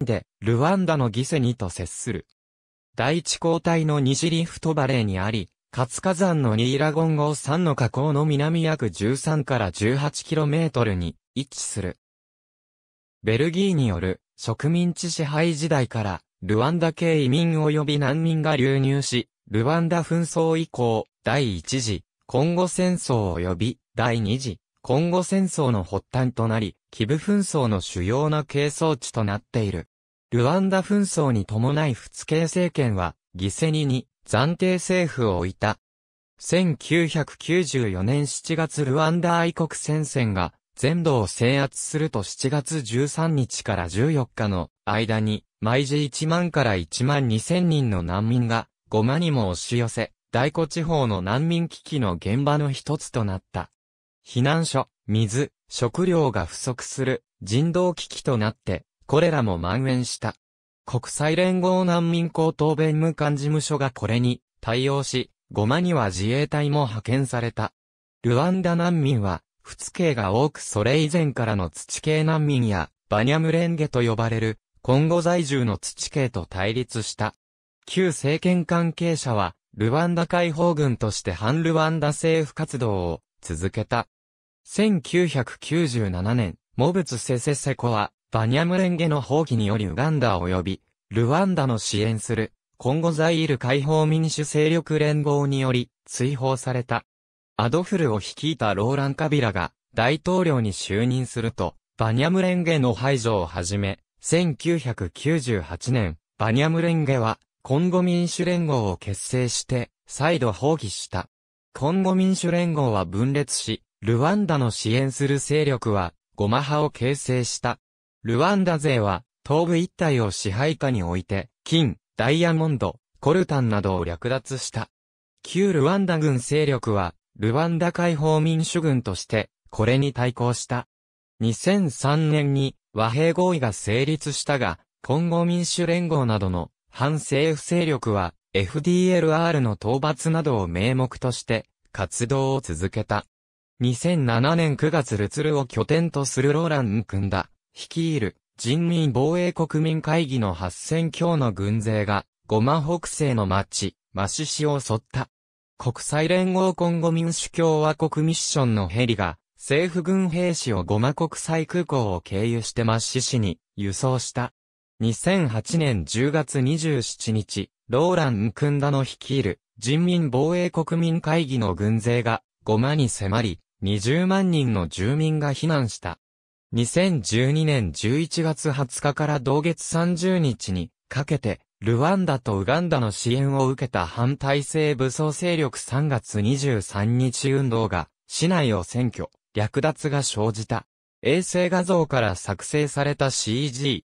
で、ルワンダのギセニと接する。第一交代の西リフトバレーにあり、活火山のニーラゴン号山の河口の南約13から 18km に位置する。ベルギーによる植民地支配時代からルワンダ系移民及び難民が流入し、ルワンダ紛争以降、第一次、コンゴ戦争及び第二次、コンゴ戦争の発端となり、キブ紛争の主要な係争地となっている。ルワンダ紛争に伴い仏系政権は、犠牲にに暫定政府を置いた。1994年7月ルワンダ愛国戦線が全土を制圧すると7月13日から14日の間に毎時1万から1万2千人の難民が5万にも押し寄せ、大古地方の難民危機の現場の一つとなった。避難所、水、食料が不足する人道危機となって、これらも蔓延した。国際連合難民高等弁務官事務所がこれに対応し、ゴマには自衛隊も派遣された。ルワンダ難民は、仏系が多くそれ以前からの土系難民や、バニャムレンゲと呼ばれる、今後在住の土系と対立した。旧政権関係者は、ルワンダ解放軍として反ルワンダ政府活動を続けた。1997年、モブツセセセコは、バニャムレンゲの放棄によりウガンダ及び、ルワンダの支援する、コンゴザイール解放民主勢力連合により、追放された。アドフルを率いたローラン・カビラが、大統領に就任すると、バニャムレンゲの排除をはじめ、1998年、バニャムレンゲは、コンゴ民主連合を結成して、再度放棄した。コンゴ民主連合は分裂し、ルワンダの支援する勢力は、ゴマ派を形成した。ルワンダ勢は、東部一帯を支配下に置いて、金、ダイヤモンド、コルタンなどを略奪した。旧ルワンダ軍勢力は、ルワンダ解放民主軍として、これに対抗した。2003年に和平合意が成立したが、今後民主連合などの反政府勢力は FDLR の討伐などを名目として活動を続けた。2007年9月ルツルを拠点とするローラン・ンだ。率いる人民防衛国民会議の8000強の軍勢が、ゴマ北西の町、マシシを襲った。国際連合コンゴ民主共和国ミッションのヘリが、政府軍兵士をゴマ国際空港を経由してマシシに輸送した。2008年10月27日、ローラン・クンダの率いる人民防衛国民会議の軍勢がゴマに迫り、20万人の住民が避難した。2012年11月20日から同月30日にかけて、ルワンダとウガンダの支援を受けた反体制武装勢力3月23日運動が、市内を占拠、略奪が生じた。衛星画像から作成された CG。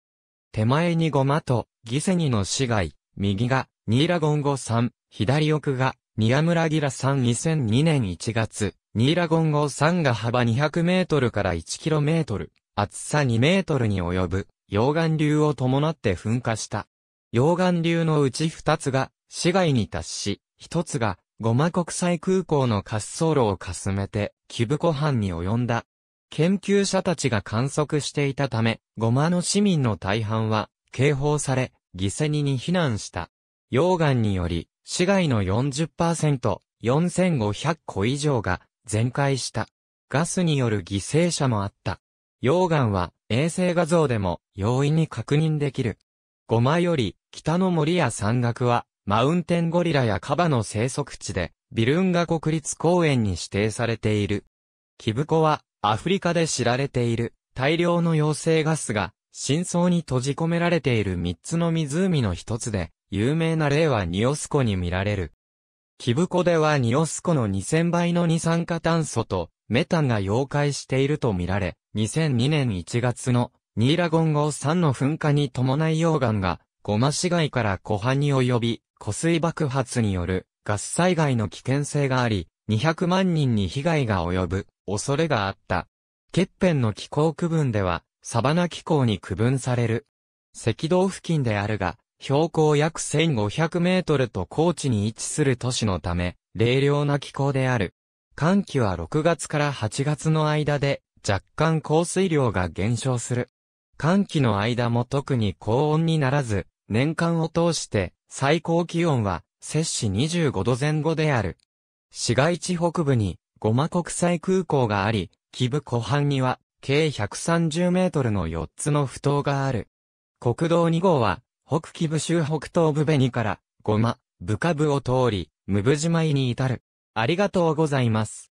手前にゴマと、ギセニの市街、右が、ニーラゴンゴさん、左奥が、ニアムラギラさん2002年1月、ニーラゴン号3が幅200メートルから1キロメートル、厚さ2メートルに及ぶ、溶岩流を伴って噴火した。溶岩流のうち2つが、市街に達し、1つが、ゴマ国際空港の滑走路をかすめて、キブ湖畔に及んだ。研究者たちが観測していたため、ゴマの市民の大半は、警報され、犠牲にに避難した。溶岩により、市街の40%、4500個以上が全壊した。ガスによる犠牲者もあった。溶岩は衛星画像でも容易に確認できる。ゴマより北の森や山岳はマウンテンゴリラやカバの生息地でビルンガ国立公園に指定されている。キブコはアフリカで知られている大量の溶性ガスが深層に閉じ込められている3つの湖の一つで有名な例はニオスコに見られる。キブコではニオスコの2000倍の二酸化炭素とメタンが溶解しているとみられ、2002年1月のニーラゴン号3の噴火に伴い溶岩がゴマ市街から湖畔に及び、湖水爆発によるガス災害の危険性があり、200万人に被害が及ぶ恐れがあった。欠片の気候区分では、サバナ気候に区分される。赤道付近であるが、標高約1500メートルと高地に位置する都市のため、冷涼な気候である。寒気は6月から8月の間で、若干降水量が減少する。寒気の間も特に高温にならず、年間を通して最高気温は摂氏25度前後である。市街地北部にゴマ国際空港があり、基部湖畔には計130メートルの4つの埠頭がある。国道2号は北紀部州北東部紅から、ごま、部下部を通り、無部島まに至る。ありがとうございます。